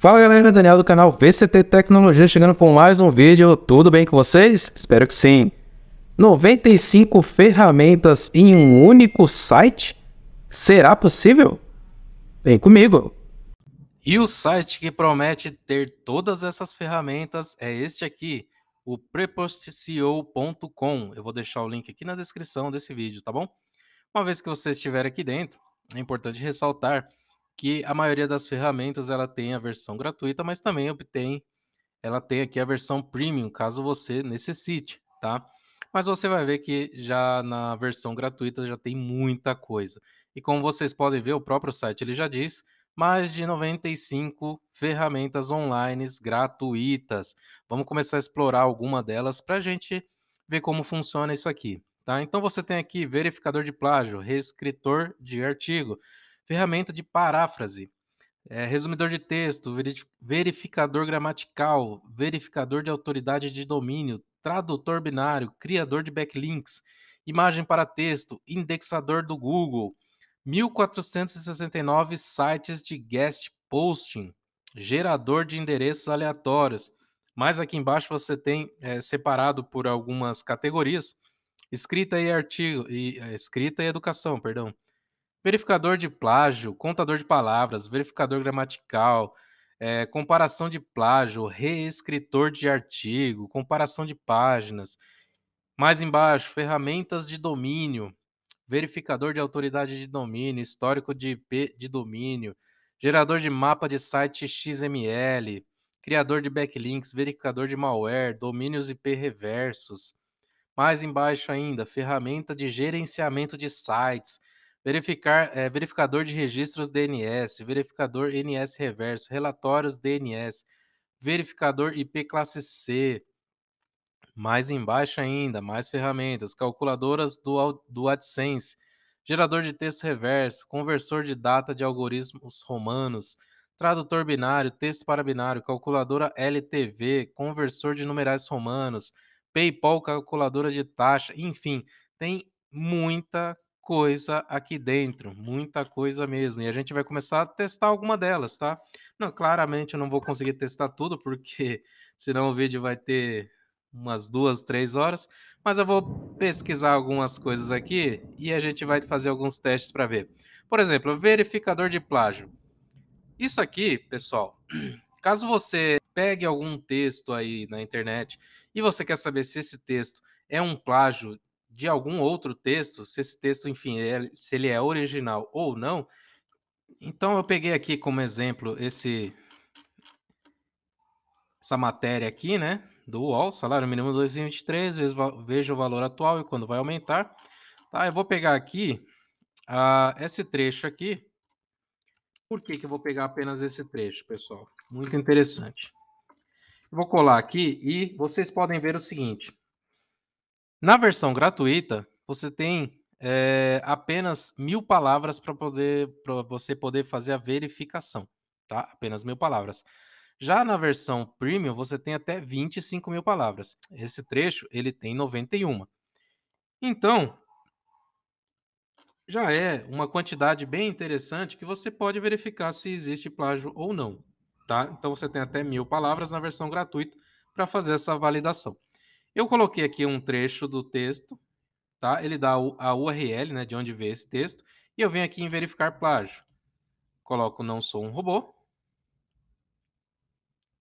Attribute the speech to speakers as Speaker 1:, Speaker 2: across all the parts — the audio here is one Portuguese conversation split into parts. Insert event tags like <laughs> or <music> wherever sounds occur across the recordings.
Speaker 1: Fala galera, Daniel do canal VCT Tecnologia chegando com mais um vídeo, tudo bem com vocês? Espero que sim. 95 ferramentas em um único site? Será possível? Vem comigo! E o site que promete ter todas essas ferramentas é este aqui, o prepostceo.com. Eu vou deixar o link aqui na descrição desse vídeo, tá bom? Uma vez que você estiver aqui dentro, é importante ressaltar que a maioria das ferramentas ela tem a versão gratuita, mas também obtém, ela tem aqui a versão premium, caso você necessite, tá? Mas você vai ver que já na versão gratuita já tem muita coisa. E como vocês podem ver, o próprio site ele já diz, mais de 95 ferramentas online gratuitas. Vamos começar a explorar alguma delas para a gente ver como funciona isso aqui. Tá? Então você tem aqui verificador de plágio, reescritor de artigo, ferramenta de paráfrase, é, resumidor de texto, verificador gramatical, verificador de autoridade de domínio, tradutor binário, criador de backlinks, imagem para texto, indexador do Google, 1469 sites de guest posting, gerador de endereços aleatórios. Mas aqui embaixo você tem é, separado por algumas categorias, escrita e artigo, e, eh, escrita e educação, perdão verificador de plágio, contador de palavras, verificador gramatical, é, comparação de plágio, reescritor de artigo, comparação de páginas. Mais embaixo, ferramentas de domínio, verificador de autoridade de domínio, histórico de IP de domínio, gerador de mapa de site XML, criador de backlinks, verificador de malware, domínios IP reversos. Mais embaixo ainda, ferramenta de gerenciamento de sites, verificar, é, verificador de registros DNS, verificador NS reverso, relatórios DNS, verificador IP classe C. Mais embaixo ainda, mais ferramentas, calculadoras do, do AdSense, gerador de texto reverso, conversor de data de algoritmos romanos, tradutor binário, texto para binário, calculadora LTV, conversor de numerais romanos, PayPal, calculadora de taxa, enfim, tem muita coisa aqui dentro, muita coisa mesmo. E a gente vai começar a testar alguma delas, tá? Não, claramente eu não vou conseguir testar tudo, porque <laughs> senão o vídeo vai ter umas duas, três horas. Mas eu vou pesquisar algumas coisas aqui e a gente vai fazer alguns testes para ver. Por exemplo, verificador de plágio. Isso aqui, pessoal, <clears throat> caso você pegue algum texto aí na internet e você quer saber se esse texto é um plágio de algum outro texto, se esse texto, enfim, é, se ele é original ou não. Então eu peguei aqui como exemplo esse essa matéria aqui, né, do UOL, salário mínimo 2023, veja o valor atual e quando vai aumentar. Tá, eu vou pegar aqui uh, esse trecho aqui. Por que, que eu vou pegar apenas esse trecho, pessoal? Muito interessante. Vou colar aqui e vocês podem ver o seguinte. Na versão gratuita, você tem é, apenas mil palavras para poder pra você poder fazer a verificação, tá? Apenas mil palavras. Já na versão premium, você tem até 25 mil palavras. Esse trecho ele tem 91. Então, já é uma quantidade bem interessante que você pode verificar se existe plágio ou não, tá? Então você tem até mil palavras na versão gratuita para fazer essa validação. Eu coloquei aqui um trecho do texto, tá? Ele dá a URL, né, de onde vê esse texto, e eu venho aqui em verificar plágio. Coloco não sou um robô.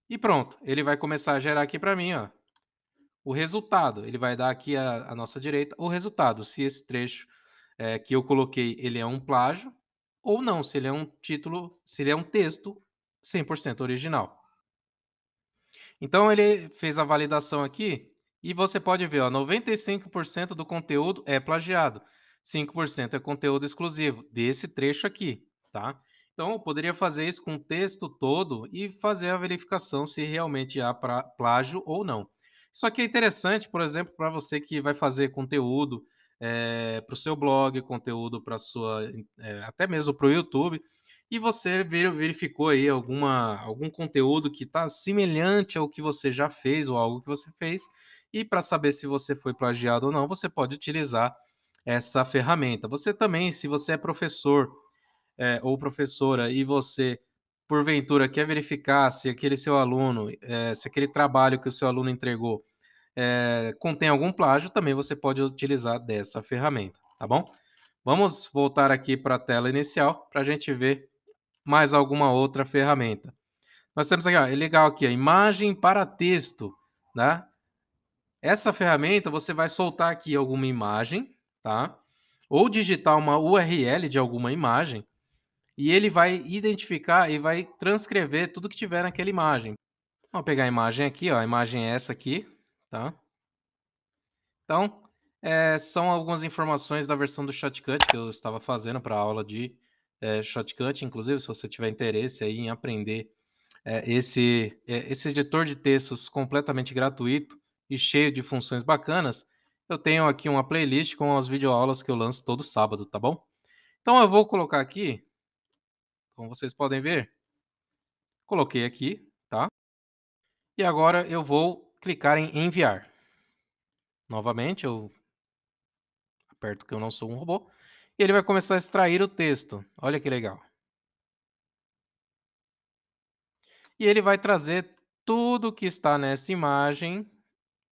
Speaker 1: E pronto, ele vai começar a gerar aqui para mim, ó. O resultado, ele vai dar aqui à, à nossa direita o resultado, se esse trecho é, que eu coloquei, ele é um plágio ou não, se ele é um título, se ele é um texto 100% original. Então ele fez a validação aqui e você pode ver, ó, 95% do conteúdo é plagiado, 5% é conteúdo exclusivo desse trecho aqui, tá? Então, eu poderia fazer isso com o texto todo e fazer a verificação se realmente há plágio ou não. Isso aqui é interessante, por exemplo, para você que vai fazer conteúdo é, eh, para o seu blog, conteúdo para sua. É, até mesmo para o YouTube, e você verificou aí alguma, algum conteúdo que está semelhante ao que você já fez ou algo que você fez, e para saber se você foi plagiado ou não, você pode utilizar essa ferramenta. Você também, se você é professor é, ou professora e você, porventura, quer verificar se aquele seu aluno, é, se aquele trabalho que o seu aluno entregou é, contém algum plágio, também você pode utilizar dessa ferramenta, tá bom? Vamos voltar aqui para a tela inicial para a gente ver mais alguma outra ferramenta. Nós temos aqui, ó, é legal aqui, a imagem para texto, né? Essa ferramenta você vai soltar aqui alguma imagem, tá? Ou digitar uma URL de alguma imagem e ele vai identificar e vai transcrever tudo que tiver naquela imagem. Vamos pegar a imagem aqui, ó, a imagem é essa aqui, tá? Então, é, são algumas informações da versão do Shotcut que eu estava fazendo para a aula de é, Shotcut. Inclusive, se você tiver interesse aí em aprender é, esse, é, esse editor de textos completamente gratuito, e cheio de funções bacanas, eu tenho aqui uma playlist com as videoaulas que eu lanço todo sábado, tá bom? Então eu vou colocar aqui, como vocês podem ver, coloquei aqui, tá? E agora eu vou clicar em enviar. Novamente, eu aperto que eu não sou um robô, e ele vai começar a extrair o texto. Olha que legal. E ele vai trazer tudo que está nessa imagem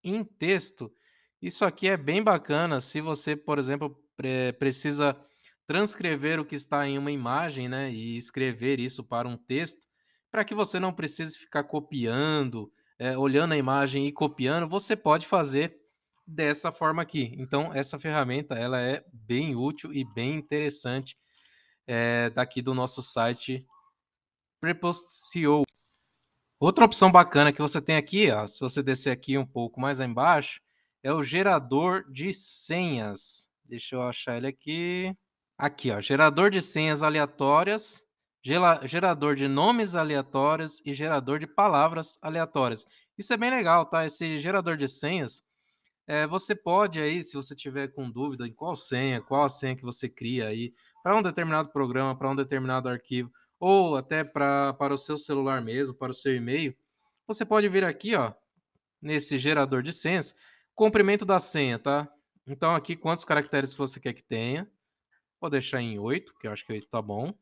Speaker 1: em texto. Isso aqui é bem bacana se você, por exemplo, precisa transcrever o que está em uma imagem né, e escrever isso para um texto, para que você não precise ficar copiando, é, olhando a imagem e copiando, você pode fazer dessa forma aqui. Então, essa ferramenta ela é bem útil e bem interessante é, daqui do nosso site Prepost.co. Outra opção bacana que você tem aqui, ó, se você descer aqui um pouco mais embaixo, é o gerador de senhas. Deixa eu achar ele aqui. Aqui, ó, gerador de senhas aleatórias, gerador de nomes aleatórios e gerador de palavras aleatórias. Isso é bem legal, tá? Esse gerador de senhas, é, você pode aí, se você tiver com dúvida em qual senha, qual a senha que você cria aí para um determinado programa, para um determinado arquivo, ou até pra, para o seu celular mesmo, para o seu e-mail, você pode vir aqui, ó, nesse gerador de senhas, comprimento da senha, tá? Então aqui quantos caracteres você quer que tenha? Vou deixar em 8, que eu acho que 8 tá bom.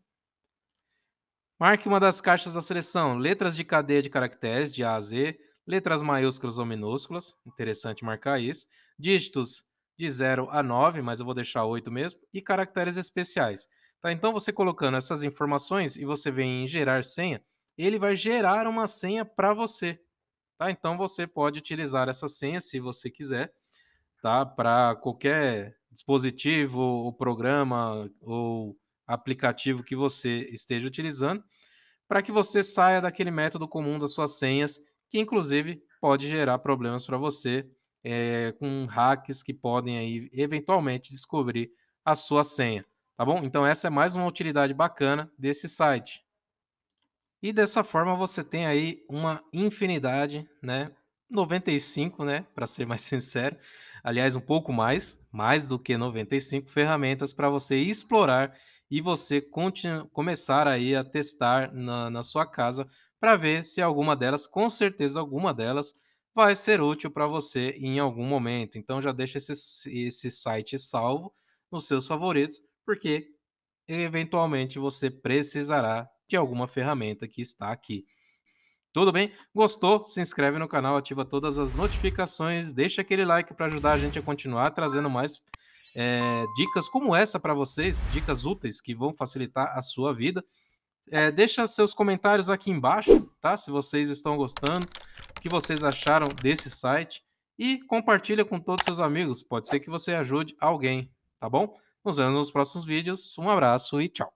Speaker 1: Marque uma das caixas da seleção, letras de cadeia de caracteres, de A a Z, letras maiúsculas ou minúsculas, interessante marcar isso, dígitos de 0 a 9, mas eu vou deixar 8 mesmo, e caracteres especiais. Tá? Então, você colocando essas informações e você vem em gerar senha, ele vai gerar uma senha para você. Tá? Então, você pode utilizar essa senha se você quiser, tá? para qualquer dispositivo, ou programa ou aplicativo que você esteja utilizando, para que você saia daquele método comum das suas senhas, que inclusive pode gerar problemas para você é, com hacks que podem aí eventualmente descobrir a sua senha. Tá bom? Então, essa é mais uma utilidade bacana desse site. E dessa forma você tem aí uma infinidade, né? 95, né, para ser mais <laughs> sincero. Aliás, um pouco mais, mais do que 95 ferramentas para você explorar e você começar aí a testar na, na sua casa para ver se alguma delas, com certeza alguma delas, vai ser útil para você em algum momento. Então já deixa esse, esse site salvo nos seus favoritos porque eventualmente você precisará de alguma ferramenta que está aqui. Tudo bem? Gostou? Se inscreve no canal, ativa todas as notificações, deixa aquele like para ajudar a gente a continuar trazendo mais é, dicas como essa para vocês, dicas úteis que vão facilitar a sua vida. É, deixa seus comentários aqui embaixo, tá? Se vocês estão gostando, o que vocês acharam desse site e compartilha com todos seus amigos. Pode ser que você ajude alguém, tá bom? Nos vemos nos próximos vídeos. Um abraço e tchau.